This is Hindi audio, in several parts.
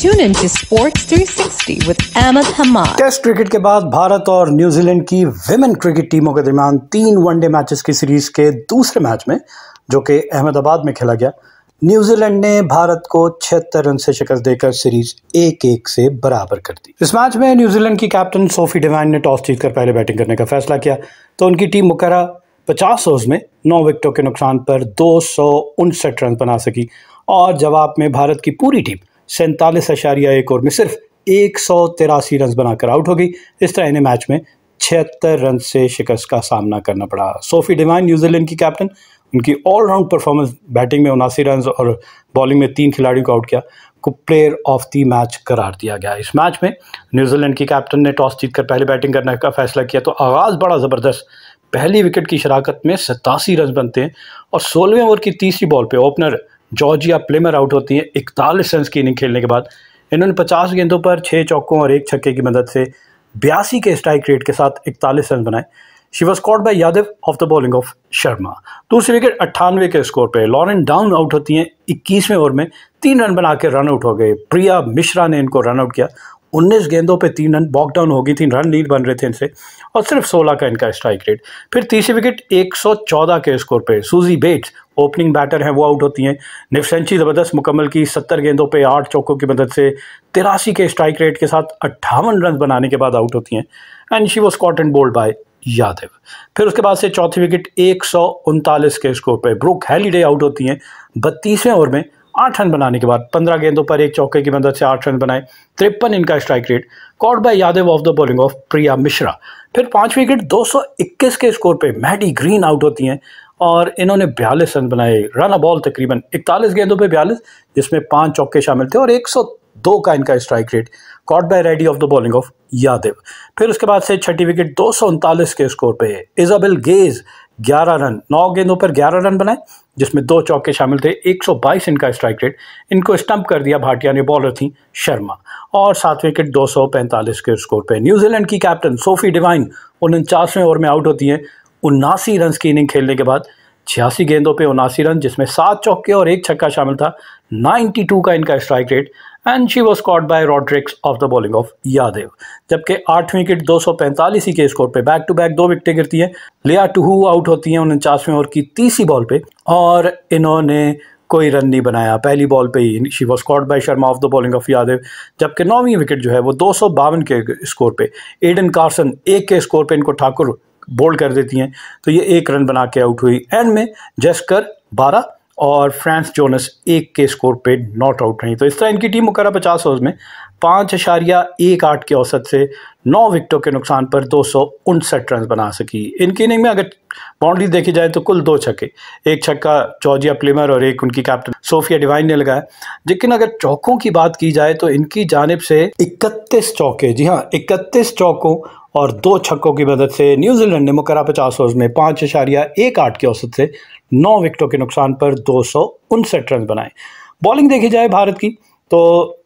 Tune in to Sports 360 with Ahmed Hamad. Test cricket के बाद भारत और न्यूजीलैंड की विमेन क्रिकेट टीमों के दरमियान तीन वनडे मैचेस की सीरीज के दूसरे मैच में जो कि अहमदाबाद में खेला गया न्यूजीलैंड ने भारत को छिहत्तर रन से शिकस्त देकर सीरीज एक एक से बराबर कर दी इस मैच में न्यूजीलैंड की कैप्टन सोफी डिवाइन ने टॉस जीतकर पहले बैटिंग करने का फैसला किया तो उनकी टीम मुकरा पचास ओवर में नौ विकेटों के नुकसान पर दो रन बना सकी और जवाब में भारत की पूरी टीम सैंतालीस अशारिया एक ओवर में सिर्फ एक सौ तिरासी रन बनाकर आउट हो गई इस तरह इन्हें मैच में छिहत्तर रन से शिकस्त का सामना करना पड़ा सोफी डिवाइन न्यूजीलैंड की कैप्टन उनकी ऑलराउंड परफॉर्मेंस बैटिंग में उनासी रन और बॉलिंग में तीन खिलाड़ियों को आउट किया को प्लेयर ऑफ दी मैच करार दिया गया इस मैच में न्यूजीलैंड की कैप्टन ने टॉस जीतकर पहले बैटिंग करने का फैसला किया तो आगाज़ बड़ा ज़बरदस्त पहली विकेट की शराकत में सतासी रन बनते हैं और सोलहवें ओवर की तीसरी बॉल पे ओपनर जॉर्जिया प्लेमर आउट होती है इकतालीस रन की इनिंग खेलने के बाद इन्होंने पचास गेंदों पर छः चौकों और एक छक्के की मदद से बयासी के स्ट्राइक रेट के साथ इकतालीस रन बनाए she caught by Yadav off the bowling of Sharma दूसरी विकेट अट्ठानवे के स्कोर पे लॉरेंट डाउन आउट होती हैं इक्कीसवें ओवर में तीन रन बना के रन आउट हो गए प्रिया मिश्रा ने इनको रन आउट किया 19 गेंदों पे तीन रन बॉक डाउन हो गई थी रन लीड बन रहे थे इनसे और सिर्फ 16 का इनका स्ट्राइक रेट फिर तीसरी विकेट 114 के स्कोर पे सूजी बेट्स ओपनिंग बैटर हैं वो आउट होती हैं निफसेंची ज़बरदस्त मुकम्मल की 70 गेंदों पे आठ चौकों की मदद से तिरासी के स्ट्राइक रेट के साथ अट्ठावन रन बनाने के बाद आउट होती हैं एंड शी वो caught and bowled by Yadav फिर उसके बाद से चौथी विकेट एक के स्कोर पर ब्रुक हैलीडे आउट होती हैं बत्तीसवें ओवर में आठ रन बनाने के बाद पंद्रह गेंदों पर एक चौके की मदद से आठ रन बनाए तिरपन इनका strike rate caught by Yadav off the bowling of Priya Mishra फिर पाँच विकेट 221 के स्कोर पे मैडी ग्रीन आउट होती हैं और इन्होंने बयालीस रन बनाए रन अ बॉल तकरीबन इकतालीस गेंदों पर बयालीस जिसमें पाँच चौके शामिल थे और दो का इनका strike rate caught by Reddy off the bowling of Yadav फिर उसके बाद से छठी विकेट दो के स्कोर पे इजाबेल गेज 11 रन नौ गेंदों पर 11 रन बनाए जिसमें दो चौके शामिल थे 122 इनका स्ट्राइक रेट इनको स्टंप कर दिया भाटिया ने बॉलर थी शर्मा और सात विकेट 245 के स्कोर पे न्यूजीलैंड की कैप्टन सोफी डिवाइन उनचासवें ओवर में आउट होती हैं उन्नासी रन की इनिंग खेलने के बाद छियासी गेंदों पर उनासी रन जिसमें सात चौके और एक छक्का शामिल था नाइन्टी का इनका strike rate and she was caught by Rodrigues off the bowling of Yadav जबकि आठ विकेट दो पैंतालीस ही के स्कोर पे बैक टू बैक दो विकटें गिरती हैं लिया टूहू आउट होती हैं उनचासवें ओवर की तीसरी बॉल पे और इन्होंने कोई रन नहीं बनाया पहली बॉल पे ही she was caught by Sharma off the bowling of Yadav जबकि नौवीं विकेट जो है वो दो सौ बावन के स्कोर पे एडन कार्सन एक के स्कोर पे इनको ठाकुर बोल्ड कर देती हैं तो ये एक रन बना के आउट हुई एंड में जस्कर बारह और फ्रांस जोनस एक के स्कोर पे नॉट आउट रही तो इस तरह इनकी टीम मुकरा पचास ओवर में पाँच अशारिया एक आठ के औसत से नौ विकटों के नुकसान पर दो सौ उनसठ रन बना सकी इनकी इनिंग में अगर बाउंड्री देखी जाए तो कुल दो छक्के एक छक्का चौजिया प्लेमर और एक उनकी कैप्टन सोफिया डिवाइन ने लगाया लेकिन अगर चौकों की बात की जाए तो इनकी जानब से इकतीस चौके जी हाँ इकतीस चौकों और दो छक्कों की मदद से न्यूजीलैंड ने मुकरा पचास ओवर में पाँच अशारिया एक आठ के औसत से नौ विकेटों के नुकसान पर दो रन बनाए बॉलिंग देखी जाए भारत की तो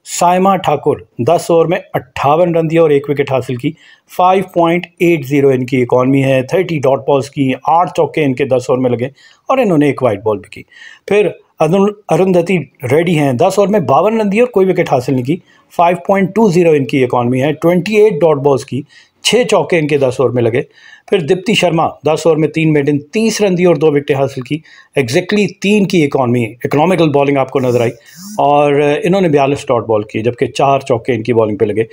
साइमा ठाकुर 10 ओवर में अट्ठावन रन दिए और एक विकेट हासिल की 5.80 इनकी इकॉनमी है 30 डॉट बॉल्स की आठ चौके इनके 10 ओवर में लगे और इन्होंने एक वाइट बॉल भी की फिर अरुंधति रेडी हैं 10 ओवर में बावन रन दिए और कोई विकेट हासिल नहीं की 5.20 इनकी इकॉनमी है 28 डॉट बॉल्स की छः चौके इनके दस ओवर में लगे फिर दीप्ति शर्मा दस ओवर में तीन मेडन तीस रन दिए और दो विकटें हासिल की एग्जैक्टली तीन की इकॉनमी इकोनॉमिकल बॉलिंग आपको नजर आई और इन्होंने बयालीस डॉट बॉल किए जबकि चार चौके इनकी बॉलिंग पे लगे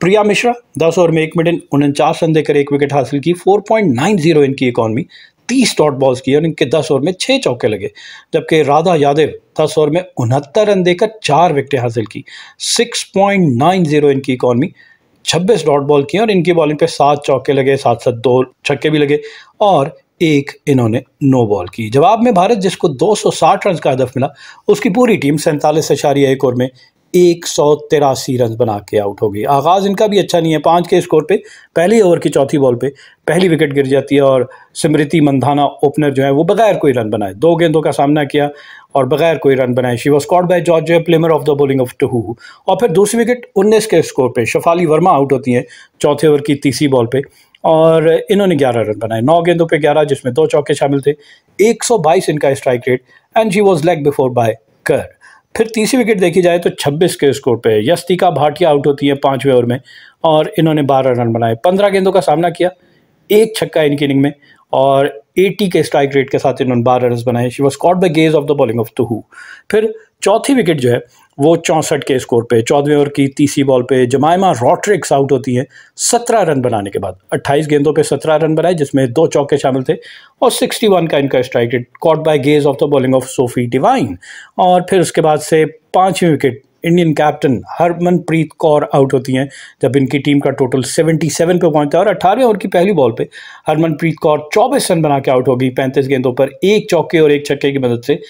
प्रिया मिश्रा दस ओवर में एक मेडिन उनचास रन देकर एक विकेट हासिल की फोर पॉइंट नाइन जीरो इनकी इकॉनमी तीस डॉट बॉल्स किए और इनके दस ओवर में छः चौके लगे जबकि राधा यादव दस ओवर में उनहत्तर रन देकर चार विकटें हासिल की सिक्स पॉइंट नाइन जीरो इनकी इकॉनमी छब्बीस डॉट बॉल किए और इनकी बॉलिंग पे सात चौके लगे साथ साथ दो छक्के भी लगे और एक इन्होंने नो बॉल की जवाब में भारत जिसको 260 रन का हदफ मिला उसकी पूरी टीम सैंतालीस अशारिया एक ओवर में एक सौ तिरासी रन बना के आउट हो गई आगाज़ इनका भी अच्छा नहीं है पाँच के स्कोर पे पहले ओवर की चौथी बॉल पे पहली विकेट गिर जाती है और स्मृति मंधाना ओपनर जो है वो बगैर कोई रन बनाए दो गेंदों का सामना किया और बगैर कोई रन बनाए she was caught by George Plimmer off the bowling of टू और फिर दूसरी विकेट उन्नीस के स्कोर पर शफाली वर्मा आउट होती हैं चौथे ओवर की तीसरी बॉल पर और इन्होंने 11 रन बनाए नौ गेंदों पे 11 जिसमें दो चौके शामिल थे 122 इनका strike rate and she was leg before by Kerr फिर तीसरी विकेट देखी जाए तो 26 के स्कोर पे यस्तिका भाटिया आउट होती है पाँचवें ओवर में और इन्होंने 12 रन बनाए 15 गेंदों का सामना किया एक छक्का इनकी इनिंग में और 80 के स्ट्राइक रेट के साथ इन्होंने बारह रन बनाए she was caught the Gaze off the bowling of टू फिर चौथी विकेट जो है वो चौंसठ के स्कोर पे चौदहवें ओवर की तीसरी बॉल पे जमायमा रॉट्रिक्स आउट होती हैं सत्रह रन बनाने के बाद अट्ठाईस गेंदों पे सत्रह रन बनाए जिसमें दो चौके शामिल थे और सिक्सटी वन का इनका strike rate caught by Gaze off the bowling of Sophie Devine और फिर उसके बाद से पाँचवीं wicket Indian captain Harmanpreet Kaur out होती हैं जब इनकी टीम का टोटल 77 पे पहुंचता है और अठारह ओवर की पहली बॉल पे हरमनप्रीत कौर 24 रन बना के आउट होगी 35 गेंदों पर एक चौके और एक छक्के की मदद से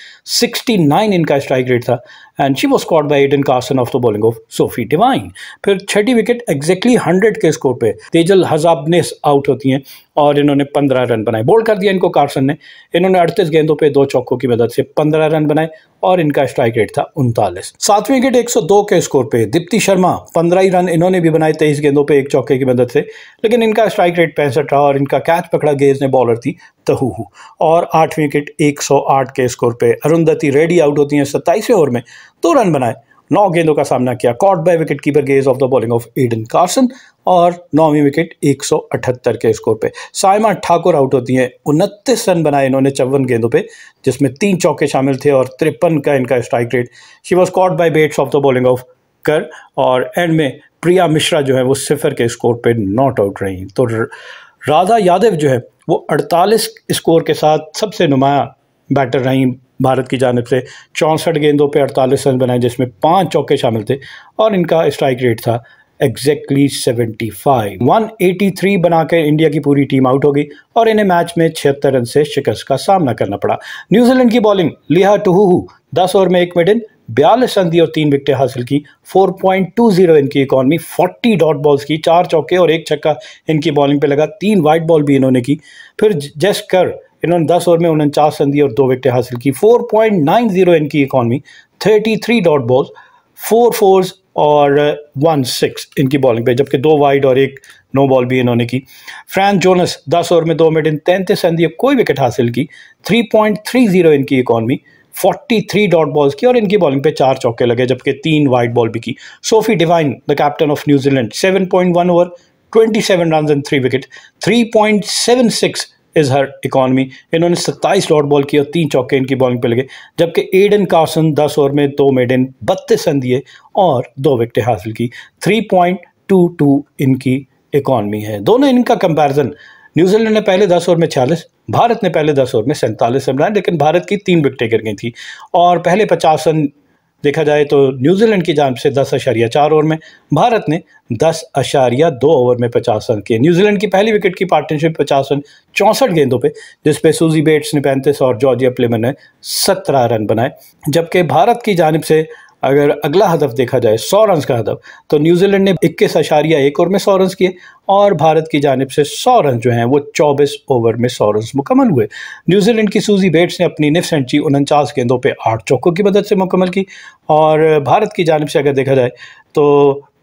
69 इनका स्ट्राइक रेट था and she was caught by Eden Carson off the bowling of Sophie Devine फिर छठी विकेट एग्जैक्टली हंड्रेड के स्कोर पे तेजल हजाबनेस आउट होती हैं और इन्होंने पंद्रह रन बनाए बोल्ड कर दिया इनको कार्सन ने इन्होंने अड़तीस गेंदों पे दो चौकों की मदद से पंद्रह रन बनाए और इनका स्ट्राइक रेट था उनतालीस सातवीं विकेट एक सौ दो के स्कोर पे दीप्ति शर्मा पंद्रह ही रन इन्होंने भी बनाए तेईस गेंदों पे एक चौके की मदद से लेकिन इनका स्ट्राइक रेट पैंसठ रहा और इनका कैच पकड़ा गेज ने बॉलर थी तहूहू और आठवीं विकेट एक सौ आठ के स्कोर पे अरुंधति रेडी आउट होती हैं सत्ताईसवें ओवर में दो तो रन बनाए नौ गेंदों का सामना किया caught by wicket keeper Gaze off the bowling of Eden Carson और नौवीं विकेट 178 के स्कोर पे साइमा ठाकुर आउट होती हैं उनतीस रन बनाए इन्होंने चौवन गेंदों पे जिसमें तीन चौके शामिल थे और तिरपन का इनका strike rate she was caught by Bates off the bowling of Kerr और एंड में प्रिया मिश्रा जो है वो सिफर के स्कोर पे नॉट आउट रही तो राधा यादव जो है वो 48 स्कोर के साथ सबसे नुमाया बैटर रहीं भारत की जानब से चौंसठ गेंदों पर अड़तालीस रन बनाए जिसमें पाँच चौके शामिल थे और इनका स्ट्राइक रेट था exactly seventy five one eighty three बनाकर इंडिया की पूरी टीम आउट हो गई और इन्हें मैच में छिहत्तर रन से शिकस्त का सामना करना पड़ा न्यूजीलैंड की बॉलिंग लिहा टूहू दस ओवर में एक मिडन बयालीस रन दी और तीन विकेटें हासिल की 4.20 इनकी इकॉनमी फोर्टी डॉट बॉल्स की चार चौके और एक छक्का इनकी बॉलिंग पे लगा तीन वाइट बॉल भी इन्होंने की फिर जैस कर इन्होंने 10 ओवर में उनचास रन दिए और दो विकटें हासिल की 4.90 इनकी economy three dot balls four fours और वन सिक्स इनकी बॉलिंग पे जबकि दो वाइड और एक नो बॉल भी इन्होंने की फ्रांस जोनस दस ओवर में दो मिनट इन तैंतीस रन दिए कोई विकेट हासिल की 3.30 इनकी इकॉनमी 43 डॉट बॉल्स की और इनकी बॉलिंग पे चार चौके लगे जबकि तीन वाइड बॉल भी की Sophie Devine the captain of New Zealand 7.1 over 27 run and three wicket 3.76 is her economy इन्होंने सत्ताईस डॉट बॉल किए और तीन चौके इनकी बॉलिंग पे लगे जबकि एडन कार्सन दस ओवर में दो मेडन बत्तीस रन दिए और दो विकटें हासिल की थ्री पॉइंट टू टू इनकी इकॉनमी है दोनों इनका कंपैरिजन न्यूजीलैंड ने पहले दस ओवर में छियालीस भारत ने पहले दस ओवर में सैंतालीस रन बनाए लेकिन भारत की तीन विकटें गिर गई थी और पहले पचास रन देखा जाए तो न्यूजीलैंड की जानब से दस अशारिया चार ओवर में भारत ने दस अशारिया दो ओवर में पचास रन किए न्यूजीलैंड की पहली विकेट की पार्टनरशिप पचास रन चौंसठ गेंदों पे जिसपे सूजी बेट्स ने पैंतीस और जॉर्जिया प्लेमर ने सत्रह रन बनाए जबकि भारत की जानब से अगर अगला हदफ देखा जाए सौ रन का हदफ तो न्यूजीलैंड ने इक्कीस अशारिया एक ओवर में सौ रन किए और भारत की जानब से सौ रन जो हैं वो चौबीस ओवर में सौ रन मुकम्मल हुए न्यूजीलैंड की सूजी बेट्स ने अपनी निफ सेंचुरी उनचास गेंदों पर आठ चौकों की मदद से मुकमल की और भारत की जानब से अगर देखा जाए तो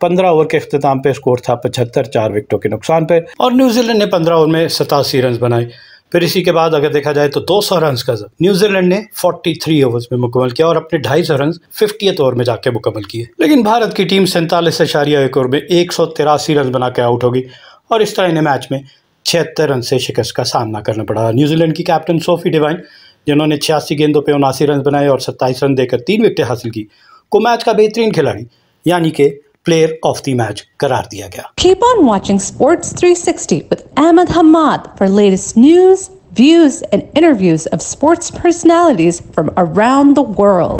पंद्रह ओवर के अख्ताम पर स्कोर था पचहत्तर चार विकटों के नुकसान पर और न्यूजीलैंड ने पंद्रह ओवर में सतासी रन बनाए फिर इसी के बाद अगर देखा जाए तो दो सौ रन का न्यूजीलैंड ने 43 ओवर्स में मुकम्मल किया और अपने ढाई सौ रन फिफ्टियथ ओवर में जाके मुकम्मल किए लेकिन भारत की टीम सैंतालीस अशारिया एक ओवर में एक सौ तिरासी रन बना के आउट होगी और इस तरह इन्हें मैच में छिहत्तर रन से शिकस्त का सामना करना पड़ा न्यूजीलैंड की कैप्टन सोफी डिवाइन जिन्होंने छियासी गेंदों पर उनासी रन बनाए और सत्ताईस रन देकर तीन विकटें हासिल की को मैच का बेहतरीन खिलाड़ी यानी कि प्लेयर ऑफ द मैच करार दिया गया keep on watching sports 360 with Ahmed Hamad for latest news views and interviews of sports personalities from around the world